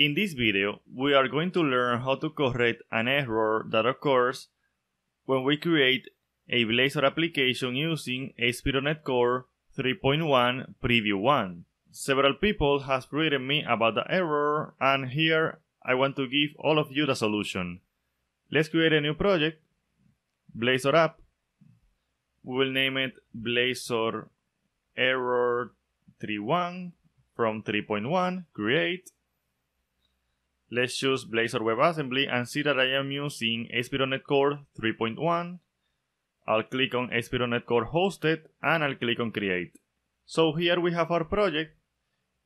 In this video, we are going to learn how to correct an error that occurs when we create a Blazor application using ASP.NET Core 3.1 Preview 1. Several people has written me about the error and here I want to give all of you the solution. Let's create a new project, Blazor app. We will name it Blazor error 31 from 3.1 create Let's choose Blazor WebAssembly and see that I am using ASP.NET Core 3.1. I'll click on ASP.NET Core Hosted and I'll click on Create. So here we have our project.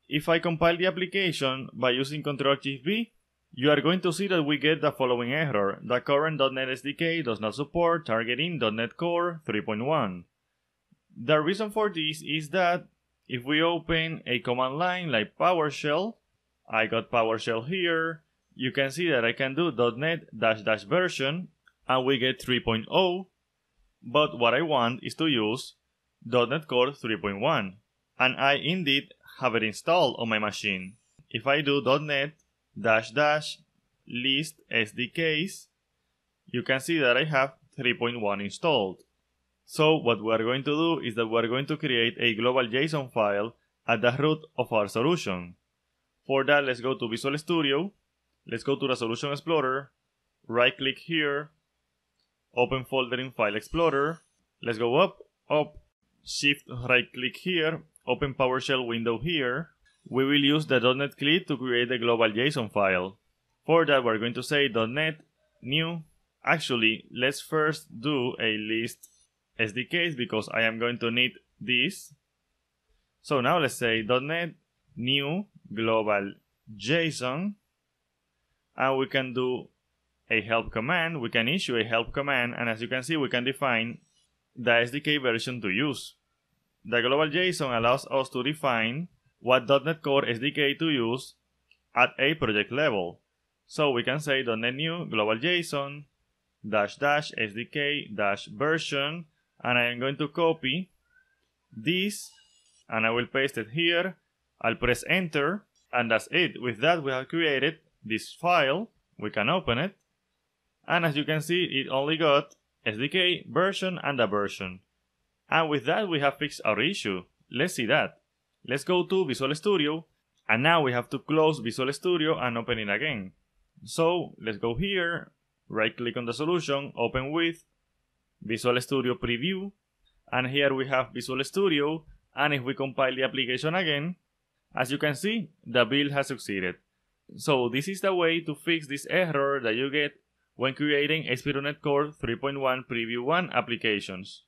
If I compile the application by using Ctrl-Shift-V, you are going to see that we get the following error. The current .NET SDK does not support targeting .NET Core 3.1. The reason for this is that if we open a command line like PowerShell, I got PowerShell here. You can see that I can do .NET dash dash version and we get 3.0. But what I want is to use .NET Core 3.1 and I indeed have it installed on my machine. If I do .NET dash dash list SDKs, you can see that I have 3.1 installed. So what we are going to do is that we are going to create a global JSON file at the root of our solution. For that, let's go to Visual Studio. Let's go to Resolution Explorer. Right click here. Open folder in File Explorer. Let's go up, up. Shift right click here. Open PowerShell window here. We will use the .NET CLI to create a global JSON file. For that, we're going to say .NET new. Actually, let's first do a list SDKs because I am going to need this. So now let's say .NET new global JSON. And we can do a help command. We can issue a help command. And as you can see, we can define the SDK version to use. The global JSON allows us to define what .NET Core SDK to use at a project level. So we can say .NET new global JSON dash dash SDK dash version and I am going to copy this and I will paste it here I'll press enter and that's it. With that we have created this file. We can open it. And as you can see it only got SDK version and a version. And with that we have fixed our issue. Let's see that. Let's go to Visual Studio and now we have to close Visual Studio and open it again. So let's go here, right click on the solution, open with Visual Studio Preview and here we have Visual Studio and if we compile the application again as you can see, the build has succeeded. So this is the way to fix this error that you get when creating a Core 3.1 Preview 1 applications.